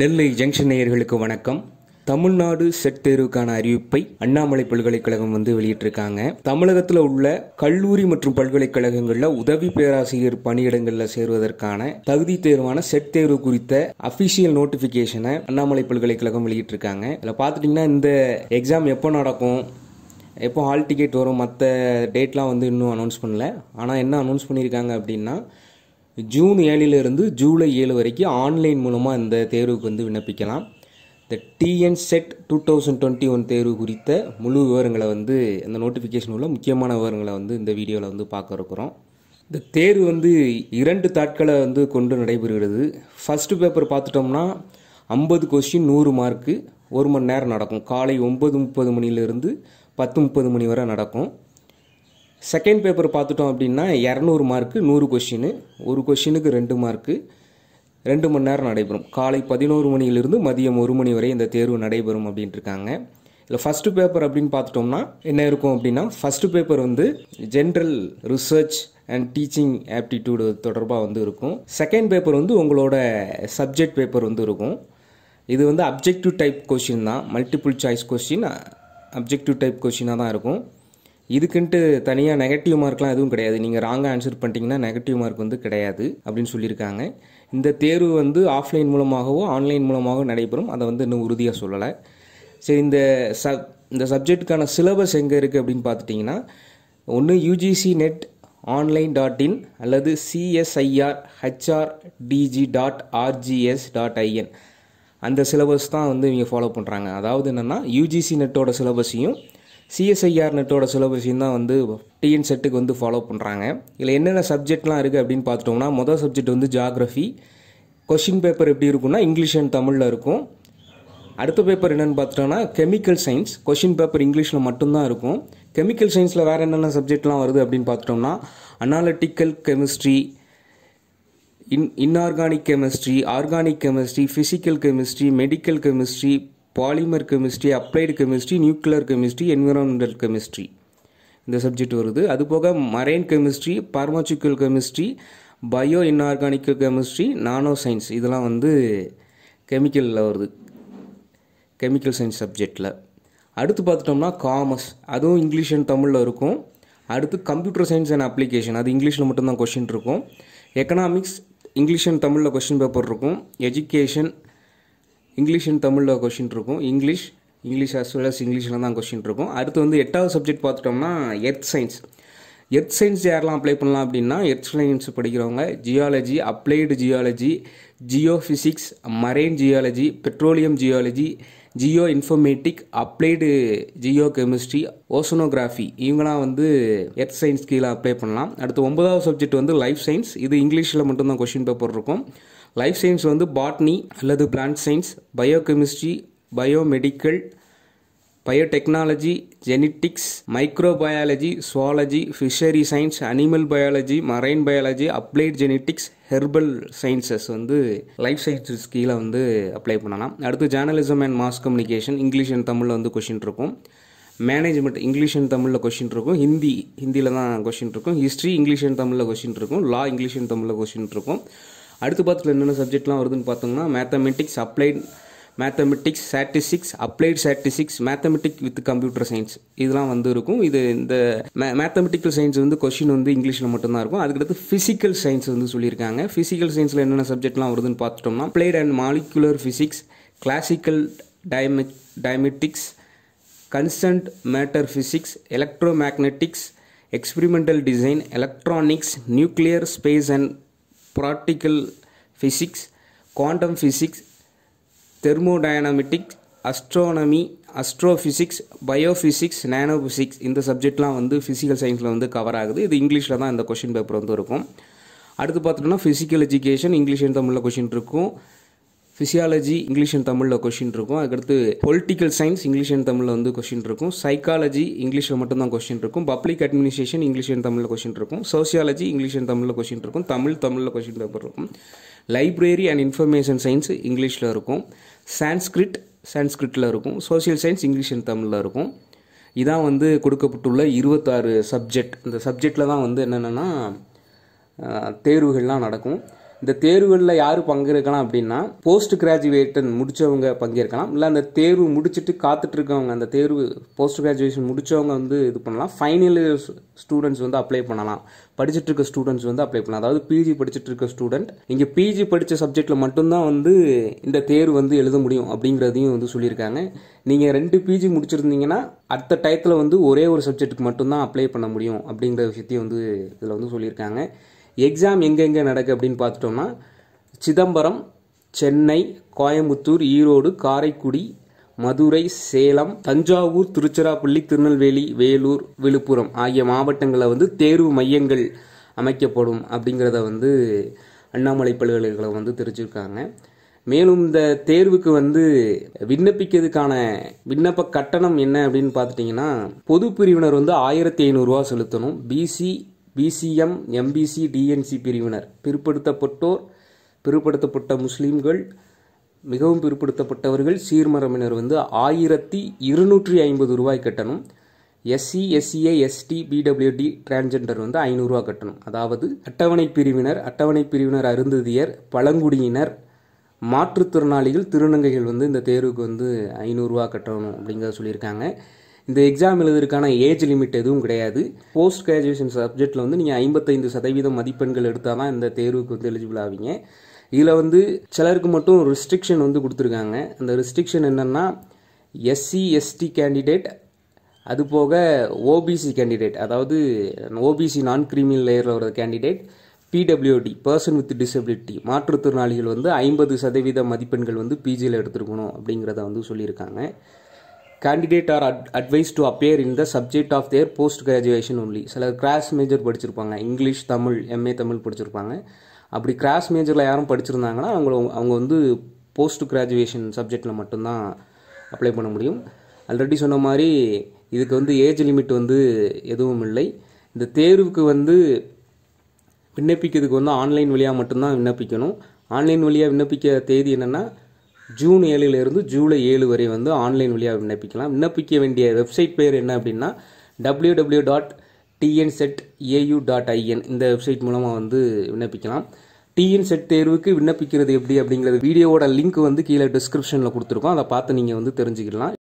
நெல்லை junction நேயர்களுக்கு வணக்கம் Tamil Nadu set தேர்வுக்கான அறிவிப்பை அண்ணாமலை பல்கலைக்கழகம் வந்து வெளியிட்டிருக்காங்க தமிழகத்தில் உள்ள கல்லூரி மற்றும் பல்கலைக்கழகங்களில் உதவி பேராசிரியர் பணியிடங்களில் சேருவதற்கான தகுதி தேர்வான செட் தேர்வு குறித்த அபிஷியல் நோட்டிபிகேஷனை அண்ணாமலை பல்கலைக்கழகம் வெளியிட்டிருக்காங்க இதில் பார்த்துட்டிங்கன்னா இந்த எக்ஸாம் எப்போ நடக்கும் எப்போ ஹால் டிக்கெட் வரும் மற்ற டேட்லாம் வந்து இன்னும் அனௌன்ஸ் பண்ணல ஆனால் என்ன அனௌன்ஸ் பண்ணியிருக்காங்க அப்படின்னா ஜூன் ஏழிலிருந்து ஜூலை ஏழு வரைக்கும் ஆன்லைன் மூலமாக இந்த தேர்வுக்கு வந்து விண்ணப்பிக்கலாம் இந்த TN SET two thousand twenty one தேர்வு குறித்த முழு விவரங்களை வந்து இந்த நோட்டிஃபிகேஷன் உள்ள முக்கியமான விவரங்களை வந்து இந்த வீடியோவில் வந்து பார்க்க இருக்கிறோம் இந்த தேர்வு வந்து இரண்டு தாட்களை வந்து கொண்டு நடைபெறுகிறது ஃபஸ்ட்டு பேப்பர் பார்த்துட்டோம்னா ஐம்பது கொஸ்டின் நூறு மார்க்கு ஒரு மணி நேரம் நடக்கும் காலை ஒம்பது முப்பது மணிலேருந்து பத்து முப்பது மணி வரை நடக்கும் செகண்ட் பேப்பர் பார்த்துட்டோம் அப்படின்னா இரநூறு மார்க்கு நூறு கொஷினு ஒரு கொஷினுக்கு ரெண்டு மார்க்கு ரெண்டு மணி நேரம் நடைபெறும் காலை பதினோரு மணியிலிருந்து மதியம் ஒரு மணி வரை இந்த தேர்வு நடைபெறும் அப்படின்ட்டு இருக்காங்க இதில் ஃபஸ்ட்டு பேப்பர் அப்படின்னு பார்த்துட்டோம்னா என்ன இருக்கும் அப்படின்னா ஃபஸ்ட்டு பேப்பர் வந்து general research and teaching aptitude தொடர்பாக வந்து இருக்கும் செகண்ட் பேப்பர் வந்து உங்களோட சப்ஜெக்ட் பேப்பர் வந்து இருக்கும் இது வந்து அப்ஜெக்டிவ் டைப் கொஷின் தான் multiple choice question objective type கொஷினாக தான் இருக்கும் இதுக்குன்ட்டு தனியாக நெகட்டிவ் மார்க்லாம் எதுவும் கிடையாது நீங்கள் ராங்காக ஆன்சர் பண்ணிட்டீங்கன்னா நெகட்டிவ் மார்க் வந்து கிடையாது அப்படின்னு சொல்லியிருக்காங்க இந்த தேர்வு வந்து ஆஃப்லைன் மூலமாகவோ ஆன்லைன் மூலமாகவோ நடைபெறும் அதை வந்து இன்னும் உறுதியாக சொல்லலை சரி இந்த ச இந்த சப்ஜெக்டுக்கான சிலபஸ் எங்கே இருக்குது அப்படின்னு பார்த்துட்டிங்கன்னா ஒன்று UGC NET online dot in அல்லது CSIR HR DG dot R G S dot I N அந்த சிலபஸ் தான் வந்து இவங்க ஃபாலோ பண்ணுறாங்க அதாவது என்னென்னா யூஜிசி நெட்டோட சிலபஸையும் சிஎஸ்ஐஆர் நெட்டோட சிலபஸையும் தான் வந்து டிஎன் செட்டுக்கு வந்து ஃபாலோ பண்ணுறாங்க இதில் என்னென்ன சப்ஜெக்ட்லாம் இருக்குது அப்படின்னு பார்த்துட்டோம்னா மொதல் சப்ஜெக்ட் வந்து ஜாகிரஃபி கொஷின் பேப்பர் எப்படி இருக்கும்னா இங்கிலீஷ் அண்ட் தமிழில் இருக்கும் அடுத்த பேப்பர் என்னென்னு பார்த்துட்டோம்னா கெமிக்கல் சயின்ஸ் கொஷின் பேப்பர் இங்கிலீஷில் மட்டும்தான் இருக்கும் கெமிக்கல் சயின்ஸில் வேறு என்னென்ன சப்ஜெக்ட்லாம் வருது அப்படின்னு பார்த்துட்டோம்னா analytical chemistry in inorganic chemistry organic chemistry physical chemistry medical chemistry polymer chemistry applied chemistry nuclear chemistry environmental chemistry இந்த சப்ஜெக்ட் வருது அது போக marine chemistry pharmaceutical chemistry bio inorganic chemistry nano science இதெல்லாம் வந்து கெமிக்கலில் வருது கெமிக்கல் சயின்ஸ் சப்ஜெக்டில் அடுத்து பார்த்துட்டோம்னா காமர்ஸ் அதுவும் இங்கிலீஷ் அண்ட் தமிழில் இருக்கும் அடுத்து கம்ப்யூட்டர் சயின்ஸ் அண்ட் அப்ளிகேஷன் அது இங்கிலீஷில் மட்டும்தான் கொஷின் இருக்கும் எக்கனாமிக்ஸ் இங்கிலீஷ் அண்ட் தமிழில் கொஷின் பேப்பர் இருக்கும் எஜுகேஷன் இங்கிலீஷ் அண்ட் தமிழில் கொஷின் இருக்கும் English English as well as இங்கிலீஷில் தான் கொஷின் இருக்கும் அடுத்து வந்து எட்டாவது சப்ஜெக்ட் பார்த்துட்டோம்னா எர்த் சயின்ஸ் எர்த் சயின்ஸ் யாரெல்லாம் அப்ளை பண்ணலாம் அப்படின்னா எர்த் சயின்ஸ் படிக்கிறவங்க geology applied geology geo physics marine geology petroleum geology geo informatic applied geo chemistry oceanography இவங்களாம் வந்து எர்த் சயின்ஸ் கீழே அப்ளை பண்ணலாம் அடுத்து ஒன்பதாவது சப்ஜெக்ட் வந்து லைஃப் சயின்ஸ் இது இங்கிலீஷில் மட்டும்தான் கொஷின் பேப்பர் இருக்கும் லைஃப் சயின்ஸ் வந்து பாட்னி அல்லது plant science biochemistry biomedical biotechnology micro microbiology zoology fishery science animal biology marine biology applied genetics herbal sciences வந்து லைஃப் சயின்சஸ் கீழே வந்து அப்ளை பண்ணலாம் அடுத்து journalism and mass communication English and தமிழில் வந்து கொஷின் இருக்கும் மேனேஜ்மெண்ட் இங்கிலீஷ் அண்ட் தமிழில் question இருக்கும் ஹிந்தி ஹிந்தியில் தான் கொஷின் இருக்கும் ஹிஸ்ட்ரி இங்கிலீஷ் அண்ட் தமிழில் கொஷின் இருக்கும் லா இங்கிலீஷ் அண்ட் தமிழில் கொஷின் இருக்கும் அடுத்து பார்த்துட்டு என்னென்ன சப்ஜெக்ட்லாம் வருதுன்னு பார்த்தோம்னா mathematics applied mathematics statistics applied statistics mathematic with computer science இதெல்லாம் வந்து இருக்கும் இது இந்த மேத்தமெட்டிக்கல் சயின்ஸ் வந்து கொஷின் வந்து இங்கிலீஷில் மட்டும்தான் இருக்கும் அதுக்கடுத்து ஃபிசிக்கல் சயின்ஸ் வந்து சொல்லியிருக்காங்க ஃபிசிக்கல் சயின்ஸில் என்னென்ன சப்ஜெக்ட்லாம் வருதுன்னு பார்த்துட்டோம்னா applied and molecular physics classical டயமெ dynamics condensed matter physics electromagnetics experimental design electronics nuclear space and practical physics quantum physics thermodynamics astronomy astrophysics biophysics nano physics இந்த சப்ஜெக்ட்லாம் வந்து ஃபிசிக்கல் சயின்ஸில் வந்து கவர் ஆகுது இது இங்கிலீஷில் தான் இந்த கொஷின் பேப்பர் வந்து இருக்கும் அடுத்து பார்த்தோம்னா ஃபிசிக்கல் எஜுகேஷன் இங்கிலீஷ் தமிழில் கொஷின் இருக்கும் ஃபிசியாலஜி இங்கிலீஷ் அண்ட் தமிழில் கொஷின் இருக்கும் அதுக்கடுத்து பொலிட்டிக்கல் சயின்ஸ் இங்கிலீஷ் அண்ட் தமிழில் வந்து கொஷின் இருக்கும் சைக்காலஜி இங்கிலீஷில் மட்டும்தான் கொஷின் இருக்கும் பப்ளிக் அட்மினிஸ்ட்ரேஷன் இங்கிலீஷ் அண்ட் தமிழில் கொஷின் இருக்கும் சோசியாலஜி இங்கிலீஷ் அண்ட் தமிழில் கொஷின் இருக்கும் தமிழ் தமிழில் கொஷின் பேப்பர் இருக்கும் லைப்ரரி அண்ட் இன்ஃபர்மேஷன் சயின்ஸ் இங்கிலீஷில் இருக்கும் சான்ஸ்கிரிட் சான்ஸ்கிரிட்டில் இருக்கும் சோசியல் சயின்ஸ் இங்கிலீஷ் அண்ட் தமிழில் இருக்கும் இதான் வந்து கொடுக்கப்பட்டுள்ள இருபத்தாறு சப்ஜெக்ட் இந்த சப்ஜெக்டில் தான் வந்து என்னென்னா தேர்வுகள்லாம் நடக்கும் இந்த தேர்வுகளில் யார் பங்கேற்கலாம் அப்படின்னா போஸ்ட் கிராஜுவேட்டன் முடித்தவங்க பங்கேற்கலாம் இல்லை அந்த தேர்வு முடிச்சுட்டு காத்துட்ருக்கவங்க அந்த தேர்வு போஸ்ட் கிராஜுவேஷன் முடித்தவங்க வந்து இது பண்ணலாம் ஃபைனல் ஸ்டூடெண்ட்ஸ் வந்து அப்ளை பண்ணலாம் படிச்சுட்டு இருக்க ஸ்டூடெண்ட்ஸ் வந்து அப்ளை பண்ணலாம் அதாவது பிஜி படிச்சுட்டு இருக்க ஸ்டூடெண்ட் இங்கே பிஜி படித்த சப்ஜெக்டில் மட்டும்தான் வந்து இந்த தேர்வு வந்து எழுத முடியும் அப்படிங்கிறதையும் வந்து சொல்லியிருக்காங்க நீங்கள் ரெண்டு பிஜி முடிச்சிருந்தீங்கன்னா அடுத்த டயத்தில் வந்து ஒரே ஒரு சப்ஜெக்ட்டுக்கு மட்டும்தான் அப்ளை பண்ண முடியும் அப்படிங்கிற விஷயத்தையும் வந்து இதில் வந்து சொல்லியிருக்காங்க எக்ஸாம் எங்கெங்கே நடக்கு அப்படின்னு பார்த்துட்டோம்னா சிதம்பரம் சென்னை கோயம்புத்தூர் ஈரோடு காரைக்குடி மதுரை சேலம் தஞ்சாவூர் திருச்சிராப்பள்ளி திருநெல்வேலி வேலூர் விழுப்புரம் ஆகிய மாவட்டங்களில் வந்து தேர்வு மையங்கள் அமைக்கப்படும் அப்படிங்கிறத வந்து அண்ணாமலை பல்கலைக்கழகம் வந்து தெரிஞ்சிருக்காங்க மேலும் இந்த தேர்வுக்கு வந்து விண்ணப்பிக்கிறதுக்கான விண்ணப்ப கட்டணம் என்ன அப்படின்னு பார்த்துட்டிங்கன்னா பொது பிரிவினர் வந்து ஆயிரத்தி ஐநூறுரூவா செலுத்தணும் பிசி பிசிஎம் எம்பிசி டிஎன்சி பிரிவினர் பிற்படுத்தப்பட்டோர் பிற்படுத்தப்பட்ட முஸ்லீம்கள் மிகவும் பிற்படுத்தப்பட்டவர்கள் சீர்மரமினர் வந்து ஆயிரத்தி இருநூற்றி ஐம்பது ரூபாய் கட்டணும் SC SCA ST PWD transgender வந்து ஐநூறுரூவா கட்டணும் அதாவது அட்டவணை பிரிவினர் அட்டவணை பிரிவினர் அருந்ததியர் பழங்குடியினர் மாற்றுத்திறனாளிகள் திருநங்கைகள் வந்து இந்த தேர்வுக்கு வந்து ஐநூறுரூவா கட்டணும் அப்படிங்கிறத சொல்லியிருக்காங்க இந்த எக்ஸாம் எழுதுறதுக்கான ஏஜ் லிமிட் எதுவும் கிடையாது போஸ்ட் கிராஜுவேஷன் சப்ஜெக்டில் வந்து நீங்கள் ஐம்பத்தைந்து சதவீதம் மதிப்பெண்கள் எடுத்தால் தான் இந்த தேர்வுக்கு வந்து எலிஜிபிள் ஆவீங்க இதில் வந்து சிலருக்கு மட்டும் ரிஸ்ட்ரிக்ஷன் வந்து கொடுத்துருக்காங்க அந்த ரிஸ்ட்ரிக்ஷன் என்னென்னா எஸ்சி எஸ்டி கேண்டிடேட் அது போக ஓபிசி கேண்டிடேட் அதாவது ஓபிசி நான் கிரிமினல் லேயரில் வர candidate PWD person with disability மாற்றுத்திறனாளிகள் வந்து ஐம்பது சதவீத மதிப்பெண்கள் வந்து பிஜியில் எடுத்துருக்கணும் அப்படிங்கிறத வந்து சொல்லியிருக்காங்க candidate are at advise to appear in the subject of their post graduation only சில கிராஸ் மேஜர் படிச்சிருப்பாங்க இங்கிலீஷ் தமிழ் எம்ஏ தமிழ் படிச்சிருப்பாங்க அப்படி கிராஸ் மேஜரில் யாரும் படிச்சிருந்தாங்கன்னா அவங்க அவங்க வந்து போஸ்ட் கிராஜுவேஷன் சப்ஜெக்டில் மட்டும்தான் அப்ளை பண்ண முடியும் ஆல்ரெடி சொன்ன மாதிரி இதுக்கு வந்து ஏஜ் லிமிட் வந்து எதுவும் இல்லை இந்த தேர்வுக்கு வந்து விண்ணப்பிக்கிறதுக்கு வந்து ஆன்லைன் வழியாக மட்டும்தான் விண்ணப்பிக்கணும் ஆன்லைன் வழியாக விண்ணப்பிக்க தேதி என்னென்னா ஜூன் ஏழுலேருந்து ஜூலை ஏழு வரை வந்து ஆன்லைன் வழியாக விண்ணப்பிக்கலாம் விண்ணப்பிக்க வேண்டிய வெப்சைட் பேர் என்ன அப்படின்னா W W dot TN SET AU dot IN இந்த வெப்சைட் மூலமாக வந்து விண்ணப்பிக்கலாம் டிஎன் செட் தேர்வுக்கு விண்ணப்பிக்கிறது எப்படி அப்படிங்கிறது வீடியோவோட லிங்க் வந்து கீழே டிஸ்கிரிப்ஷனில் கொடுத்துருக்கோம் அதை பார்த்து நீங்கள் வந்து தெரிஞ்சுக்கலாம்